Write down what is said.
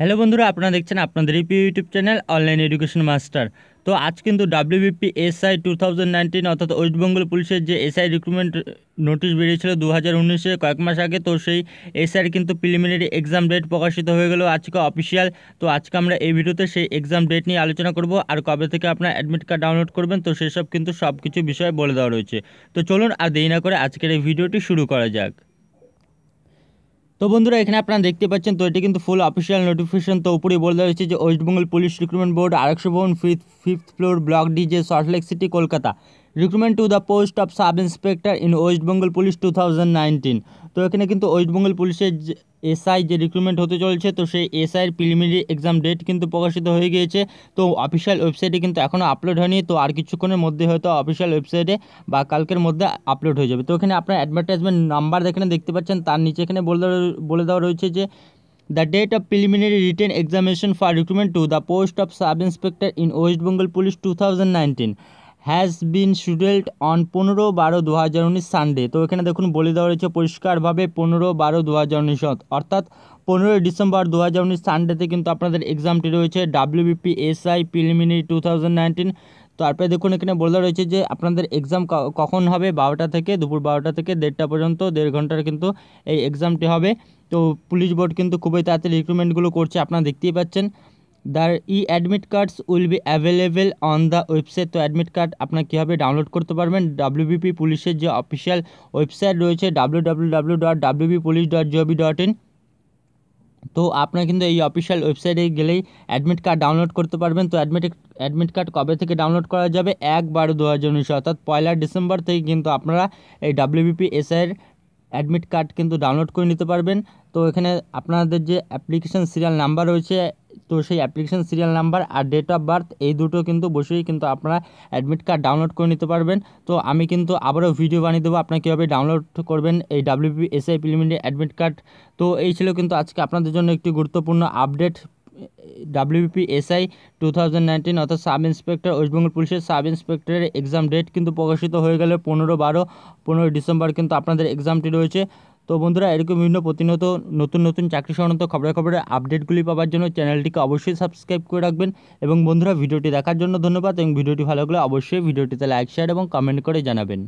hello বন্ধুরা আপনারা দেখছেন আপনাদের ইপি YouTube channel online education master তো আজ কিন্তু WBP SI two thousand nineteen অর্থাৎ ওয়েস্টবেঙ্গল পুলিশের যে এসআই রিক্রুটমেন্ট নোটিশ বেরিয়েছিল দু হাজার উনিশে কয়েক মাস আগে তো সেই এসআইয়ের কিন্তু প্রিলিমিনারি এক্সাম ডেট প্রকাশিত হয়ে গেল আজকে অফিসিয়াল তো আজকে আমরা এই ভিডিওতে সেই এক্সাম ডেট নিয়ে আলোচনা করব আর কবে থেকে আপনার অ্যাডমিট কার্ড ডাউনলোড করবেন তো সেসব কিন্তু সব কিছু বিষয়ে বলে দেওয়া রয়েছে তো চলুন আর দেরি না করে আজকের এই ভিডিওটি শুরু করা যাক তো বন্ধুরা এখানে আপনারা দেখতে পাচ্ছেন তো এটি কিন্তু ফুল অফিসিয়াল নোটিফিকেশন তো উপরে বলে দেওয়া হয়েছে যে West Bengal police recruitment board Araksha Bhavan fif fifth floor block DJ Salt Lake city Kolkata recruitment to the post of sub inspector in West Bengal police two thousand nineteen তো এখানে কিন্তু ওয়েস্ট বেঙ্গল পুলিশের এসআই যে রিক্রুটমেন্ট হতে চলছে তো সেই এসআইয়ের প্রিলিমিনারি এক্সাম ডেট কিন্তু প্রকাশিত হয়ে গিয়েছে তো অফিসিয়াল ওয়েবসাইটে কিন্তু এখনও আপলোড হয়নি তো আর কিছুক্ষণের মধ্যে হয়তো অফিসিয়াল ওয়েবসাইটে বা কালকের মধ্যে আপলোড হয়ে যাবে তো এখানে আপনার অ্যাডভার্টাইজমেন্ট নাম্বার এখানে দেখতে পাচ্ছেন তার নিচে এখানে বলে বলে দেওয়া রয়েছে যে The date of preliminary written examination for recruitment to the post of sub inspector in West Bengal Police 2019 has been scheduled on পনেরো বারো দু হাজার উনিশ সানডে তো এখানে দেখুন বলে দেওয়া রয়েছে পরিষ্কারভাবে পনেরো বারো দু হাজার উনিশ অর্থাৎ পনেরোই ডিসেম্বর দু হাজার উনিশ সানডেতে কিন্তু আপনাদের এক্সামটি রয়েছে WBP SI preliminary two thousand nineteen তারপরে দেখুন এখানে বলে দেওয়া রয়েছে যে আপনাদের এক্সাম কখন হবে বারোটা থেকে দুপুর বারোটা থেকে দেড়টা পর্যন্ত দেড় ঘন্টার কিন্তু এই এক্সামটি হবে তো পুলিশ বোর্ড কিন্তু খুবই তাড়াতাড়ি রিক্রুটমেন্টগুলো করছে আপনারা দেখতেই পাচ্ছেন the e admit cards will be available on the website তো অ্যাডমিট কার্ড আপনার কীভাবে ডাউনলোড করতে পারবেন ডাব্লিউবিপি পুলিশের যে অফিসিয়াল ওয়েবসাইট রয়েছে W W dot police dot dot তো আপনারা কিন্তু এই অফিসিয়াল ওয়েবসাইটে গেলেই অ্যাডমিট কার্ড ডাউনলোড করতে পারবেন তো অ্যাডমিট অ্যাডমিট কার্ড কবে থেকে ডাউনলোড করা যাবে এক বারো দু হাজার অর্থাৎ পয়লা ডিসেম্বর থেকে কিন্তু আপনারা এই ডাব্লিউবিপি এসআইয়ের অ্যাডমিট কার্ড কিন্তু ডাউনলোড করে নিতে পারবেন তো এখানে আপনাদের যে অ্যাপ্লিকেশান সিরিয়াল নাম্বার রয়েছে তো সেই অ্যাপ্লিকেশান সিরিয়াল নাম্বার আর ডেট অফ বার্থ এই দুটো কিন্তু বসেই কিন্তু আপনারা অ্যাডমিট কার্ড ডাউনলোড করে নিতে পারবেন তো আমি কিন্তু আবারও ভিডিও বানিয়ে দেবো আপনার কীভাবে ডাউনলোড করবেন এই WP SI preliminary admit card তো এই ছিল কিন্তু আজকে আপনাদের জন্য একটি গুরুত্বপূর্ণ update WP SI two thousand nineteen অর্থাৎ সাব ইন্সপেক্টর ওয়েস্টবেঙ্গল পুলিশের সাব ইন্সপেক্টরের এক্সাম ডেট কিন্তু প্রকাশিত হয়ে গেলে পনেরো বারো পনেরোই ডিসেম্বর কিন্তু আপনাদের এক্সামটি রয়েছে তো বন্ধুরা এরকম বিভিন্ন প্রতিনিয়ত নতুন নতুন চাকরি সংক্রান্ত খবরাখবরের আপডেটগুলি পাওয়ার জন্য চ্যানেলটিকে অবশ্যই সাবস্ক্রাইব করে রাখবেন এবং বন্ধুরা ভিডিওটি দেখার জন্য ধন্যবাদ এবং ভিডিওটি ভালো লাগলে অবশ্যই ভিডিওটিতে লাইক শেয়ার এবং কমেন্ট করে জানাবেন